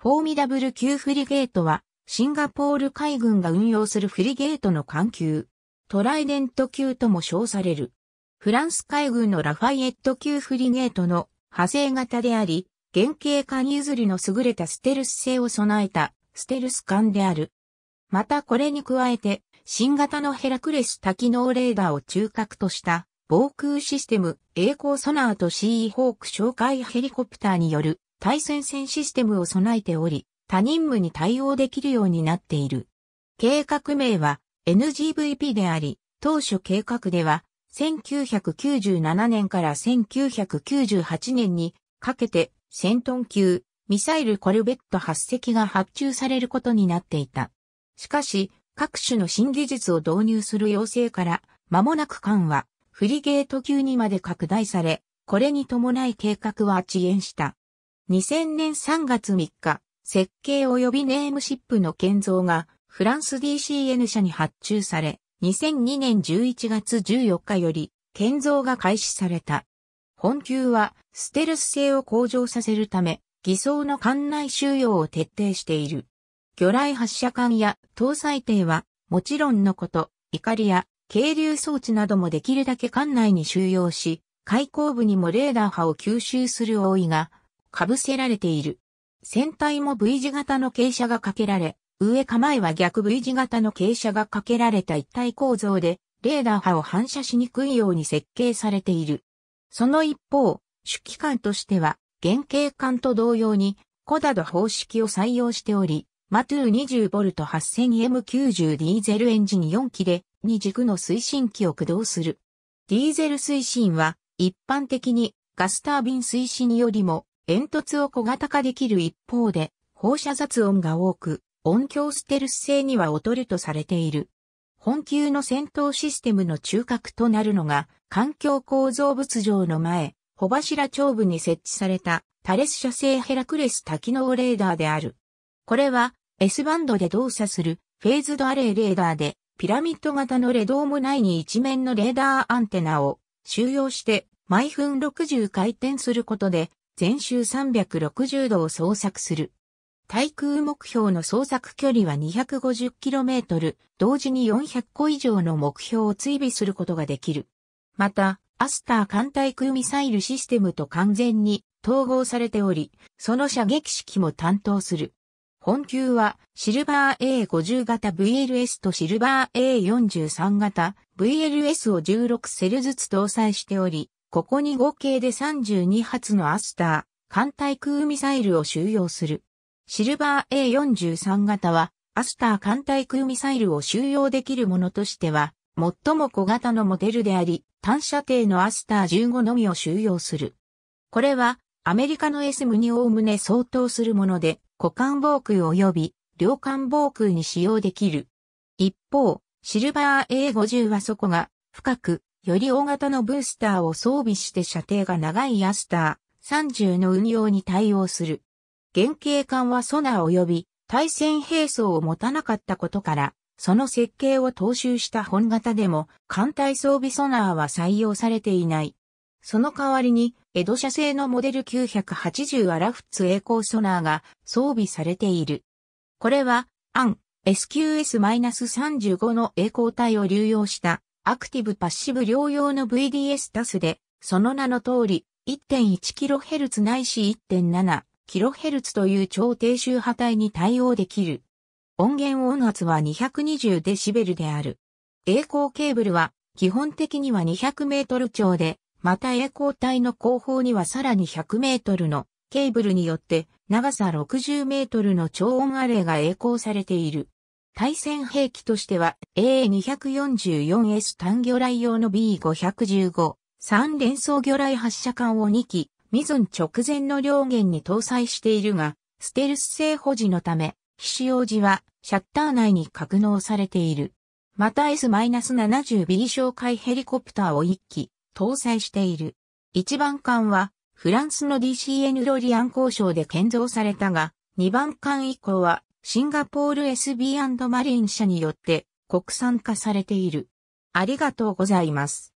フォーミダブル級フリゲートは、シンガポール海軍が運用するフリゲートの艦級。トライデント級とも称される。フランス海軍のラファイエット級フリゲートの派生型であり、原型艦譲りの優れたステルス性を備えたステルス艦である。またこれに加えて、新型のヘラクレス多機能レーダーを中核とした防空システム、栄光ソナーとシーホーク哨戒ヘリコプターによる対戦線システムを備えており、他任務に対応できるようになっている。計画名は NGVP であり、当初計画では1997年から1998年にかけて戦闘級ミサイルコルベット8隻が発注されることになっていた。しかし、各種の新技術を導入する要請から間もなく間はフリゲート級にまで拡大され、これに伴い計画は遅延した。2000年3月3日、設計及びネームシップの建造がフランス DCN 社に発注され、2002年11月14日より建造が開始された。本級はステルス性を向上させるため、偽装の艦内収容を徹底している。魚雷発射管や搭載艇は、もちろんのこと、怒りや軽流装置などもできるだけ艦内に収容し、開口部にもレーダー波を吸収する多いが被せられている。船体も V 字型の傾斜がかけられ、上構えは逆 V 字型の傾斜がかけられた一体構造で、レーダー波を反射しにくいように設計されている。その一方、主機関としては、原型管と同様に、コダド方式を採用しており、マトゥー 20V8000M90 ディーゼルエンジン4機で、2軸の推進機を駆動する。ディーゼル推進は、一般的にガスタービン推進よりも煙突を小型化できる一方で、放射雑音が多く、音響ステルス性には劣るとされている。本級の戦闘システムの中核となるのが、環境構造物上の前、帆柱頂部に設置されたタレス射製ヘラクレス多機能レーダーである。これは S バンドで動作するフェーズドアレイレーダーで、ピラミッド型のレドーム内に一面のレーダーアンテナを収容して毎分60回転することで全周360度を捜索する。対空目標の捜索距離は 250km、同時に400個以上の目標を追尾することができる。また、アスター艦対空ミサイルシステムと完全に統合されており、その射撃式も担当する。本級はシルバー A50 型 VLS とシルバー A43 型 VLS を16セルずつ搭載しており、ここに合計で32発のアスター、艦対空ミサイルを収容する。シルバー A43 型は、アスター艦対空ミサイルを収容できるものとしては、最も小型のモデルであり、単射程のアスター15のみを収容する。これは、アメリカの SM におおむね相当するもので、股間防空及び、両艦防空に使用できる。一方、シルバー A50 はそこが、深く、より大型のブースターを装備して射程が長いアスター30の運用に対応する。原型艦はソナー及び対戦兵装を持たなかったことから、その設計を踏襲した本型でも艦隊装備ソナーは採用されていない。その代わりに、エド社製のモデル980アラフツ栄光ソナーが装備されている。これは、アン SQS-35 の栄光体を流用したアクティブパッシブ療養の VDS タスで、その名の通り、1.1kHz ないし 1.7kHz という超低周波帯に対応できる。音源音圧は 220dB である。栄光ケーブルは基本的には200メートル超で、また栄光帯の後方にはさらに100メートルのケーブルによって長さ60メートルの超音アレイが栄光されている。対戦兵器としては a 2 4 4 s 単魚雷用の B515、3連装魚雷発射管を2機、ミズン直前の両弦に搭載しているが、ステルス性保持のため、非使用時はシャッター内に格納されている。また S-70B 紹介ヘリコプターを1機搭載している。1番艦はフランスの DCN ロリアン交渉で建造されたが、2番艦以降はシンガポール SB& マリン社によって国産化されている。ありがとうございます。